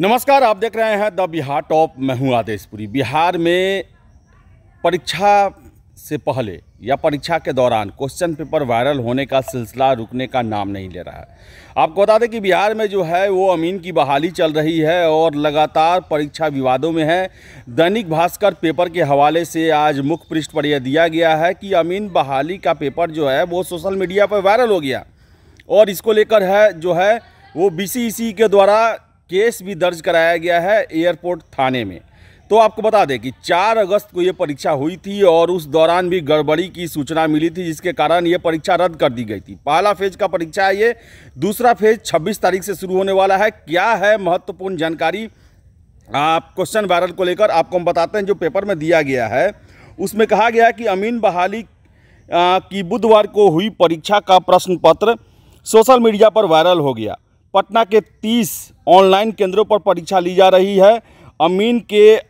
नमस्कार आप देख रहे हैं द बिहार टॉप मैं हूं आदेशपुरी बिहार में परीक्षा से पहले या परीक्षा के दौरान क्वेश्चन पेपर वायरल होने का सिलसिला रुकने का नाम नहीं ले रहा है आपको बता दें कि बिहार में जो है वो अमीन की बहाली चल रही है और लगातार परीक्षा विवादों में है दैनिक भास्कर पेपर के हवाले से आज मुख्य पृष्ठ पर यह दिया गया है कि अमीन बहाली का पेपर जो है वो सोशल मीडिया पर वायरल हो गया और इसको लेकर है जो है वो बी के द्वारा केस भी दर्ज कराया गया है एयरपोर्ट थाने में तो आपको बता दें कि 4 अगस्त को ये परीक्षा हुई थी और उस दौरान भी गड़बड़ी की सूचना मिली थी जिसके कारण ये परीक्षा रद्द कर दी गई थी पहला फेज का परीक्षा है ये दूसरा फेज 26 तारीख से शुरू होने वाला है क्या है महत्वपूर्ण जानकारी आप क्वेश्चन वायरल को लेकर आपको हम बताते हैं जो पेपर में दिया गया है उसमें कहा गया कि अमीन बहाली की बुधवार को हुई परीक्षा का प्रश्न पत्र सोशल मीडिया पर वायरल हो गया पटना के 30 ऑनलाइन केंद्रों पर परीक्षा ली जा रही है अमीन के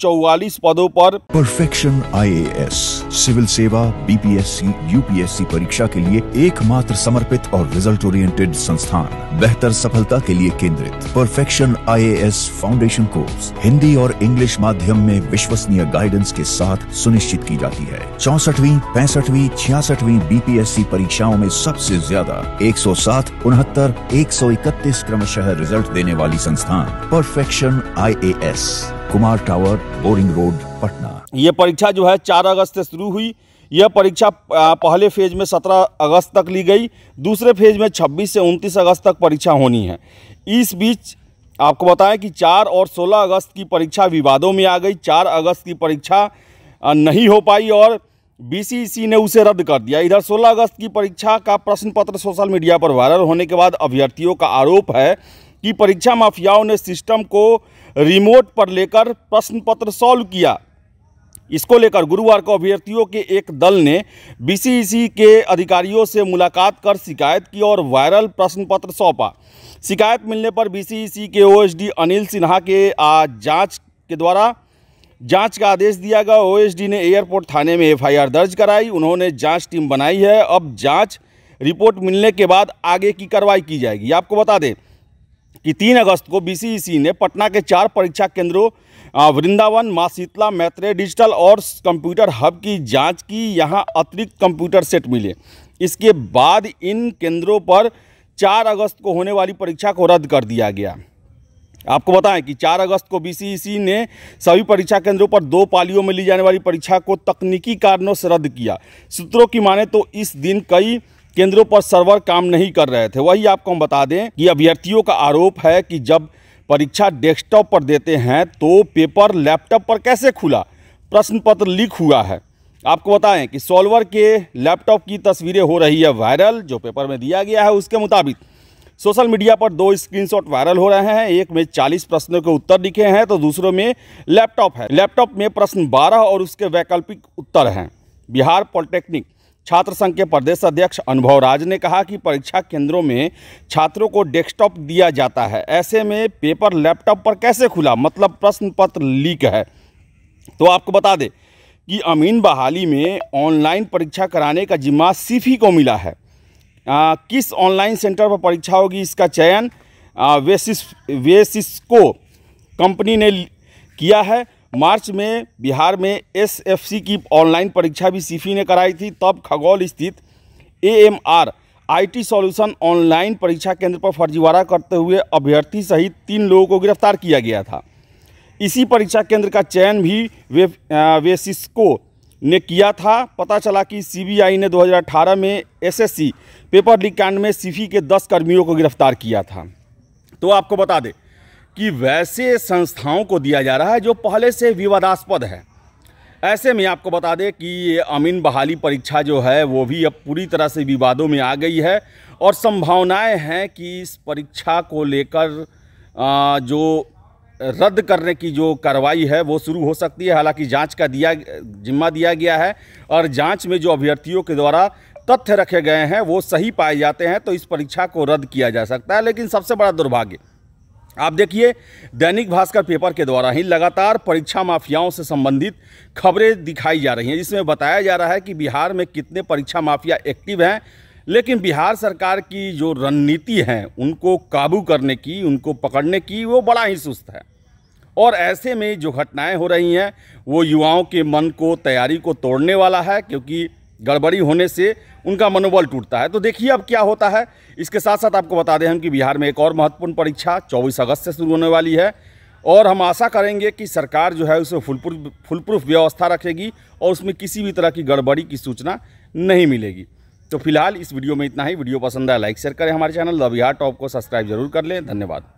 चौवालीस पदों पर परफेक्शन आईएएस सिविल सेवा बीपीएससी यूपीएससी परीक्षा के लिए एकमात्र समर्पित और रिजल्ट ओरिएंटेड संस्थान बेहतर सफलता के लिए केंद्रित perfection IAS foundation course Hindi और इंग्लिश माध्यम में विश्वसनीय गाइडेंस के साथ सुनिश्चित की जाती है चौसठवीं पैंसठवीं छियासठवीं बीपीएससी परीक्षाओं में सबसे ज्यादा एक सौ सात उनहत्तर एक सौ इकतीस क्रमशः रिजल्ट देने वाली संस्थान perfection M I A S Kumar tower Boring road Patna ये परीक्षा जो है चार अगस्त से शुरू हुई यह परीक्षा पहले फेज में 17 अगस्त तक ली गई दूसरे फेज में 26 से 29 अगस्त तक परीक्षा होनी है इस बीच आपको बताएं कि 4 और 16 अगस्त की परीक्षा विवादों में आ गई 4 अगस्त की परीक्षा नहीं हो पाई और बी e ने उसे रद्द कर दिया इधर 16 अगस्त की परीक्षा का प्रश्न पत्र सोशल मीडिया पर वायरल होने के बाद अभ्यर्थियों का आरोप है कि परीक्षा माफियाओं ने सिस्टम को रिमोट पर लेकर प्रश्न पत्र सॉल्व किया इसको लेकर गुरुवार को अभ्यर्थियों के एक दल ने बी के अधिकारियों से मुलाकात कर शिकायत की और वायरल प्रश्न पत्र सौंपा शिकायत मिलने पर बी के ओ अनिल सिन्हा के जांच के द्वारा जांच का आदेश दिया गया ओ ने एयरपोर्ट थाने में एफआईआर दर्ज कराई उन्होंने जांच टीम बनाई है अब जांच रिपोर्ट मिलने के बाद आगे की कार्रवाई की जाएगी आपको बता दें कि तीन अगस्त को बी e ने पटना के चार परीक्षा केंद्रों वृंदावन माँ शीतला मैत्रेय डिजिटल और कंप्यूटर हब की जांच की यहां अतिरिक्त कंप्यूटर सेट मिले इसके बाद इन केंद्रों पर चार अगस्त को होने वाली परीक्षा को रद्द कर दिया गया आपको बताएं कि 4 अगस्त को बी e ने सभी परीक्षा केंद्रों पर दो पालियों में ली जाने वाली परीक्षा को तकनीकी कारणों से रद्द किया सूत्रों की माने तो इस दिन कई केंद्रों पर सर्वर काम नहीं कर रहे थे वही आपको हम बता दें कि अभ्यर्थियों का आरोप है कि जब परीक्षा डेस्कटॉप पर देते हैं तो पेपर लैपटॉप पर कैसे खुला प्रश्न पत्र लीक हुआ है आपको बताएं कि सॉल्वर के लैपटॉप की तस्वीरें हो रही है वायरल जो पेपर में दिया गया है उसके मुताबिक सोशल मीडिया पर दो स्क्रीनशॉट वायरल हो रहे हैं एक में 40 प्रश्नों के उत्तर लिखे हैं तो दूसरों में लैपटॉप है लैपटॉप में प्रश्न 12 और उसके वैकल्पिक उत्तर हैं बिहार पॉलिटेक्निक छात्र संघ के प्रदेश अध्यक्ष अनुभव राज ने कहा कि परीक्षा केंद्रों में छात्रों को डेस्कटॉप दिया जाता है ऐसे में पेपर लैपटॉप पर कैसे खुला मतलब प्रश्न पत्र लीक है तो आपको बता दें कि अमीन बहाली में ऑनलाइन परीक्षा कराने का जिम्मा सिर्फ को मिला है आ, किस ऑनलाइन सेंटर पर परीक्षा होगी इसका चयन वेसिस वेसिस्को कंपनी ने किया है मार्च में बिहार में एसएफसी की ऑनलाइन परीक्षा भी सीफी ने कराई थी तब खगौल स्थित एएमआर आईटी सॉल्यूशन ऑनलाइन परीक्षा केंद्र पर फर्जीवाड़ा करते हुए अभ्यर्थी सहित तीन लोगों को गिरफ्तार किया गया था इसी परीक्षा केंद्र का चयन भी वे वेसिस्को ने किया था पता चला कि सीबीआई ने 2018 में एसएससी पेपर लीक कांड में सीफी के 10 कर्मियों को गिरफ्तार किया था तो आपको बता दें कि वैसे संस्थाओं को दिया जा रहा है जो पहले से विवादास्पद है ऐसे में आपको बता दें कि ये अमीन बहाली परीक्षा जो है वो भी अब पूरी तरह से विवादों में आ गई है और संभावनाएं हैं कि इस परीक्षा को लेकर जो रद्द करने की जो कार्रवाई है वो शुरू हो सकती है हालांकि जांच का दिया जिम्मा दिया गया है और जांच में जो अभ्यर्थियों के द्वारा तथ्य रखे गए हैं वो सही पाए जाते हैं तो इस परीक्षा को रद्द किया जा सकता है लेकिन सबसे बड़ा दुर्भाग्य आप देखिए दैनिक भास्कर पेपर के द्वारा ही लगातार परीक्षा माफियाओं से संबंधित खबरें दिखाई जा रही हैं जिसमें बताया जा रहा है कि बिहार में कितने परीक्षा माफिया एक्टिव हैं लेकिन बिहार सरकार की जो रणनीति है उनको काबू करने की उनको पकड़ने की वो बड़ा ही सुस्त है और ऐसे में जो घटनाएं हो रही हैं वो युवाओं के मन को तैयारी को तोड़ने वाला है क्योंकि गड़बड़ी होने से उनका मनोबल टूटता है तो देखिए अब क्या होता है इसके साथ साथ आपको बता दें हम कि बिहार में एक और महत्वपूर्ण परीक्षा 24 अगस्त से शुरू होने वाली है और हम आशा करेंगे कि सरकार जो है उसमें फुलप्रूफ प्रूफ व्यवस्था रखेगी और उसमें किसी भी तरह की गड़बड़ी की सूचना नहीं मिलेगी तो फिलहाल इस वीडियो में इतना ही वीडियो पसंद आया लाइक शेयर करें हमारे चैनल द बिहार टॉप को सब्सक्राइब जरूर कर लें धन्यवाद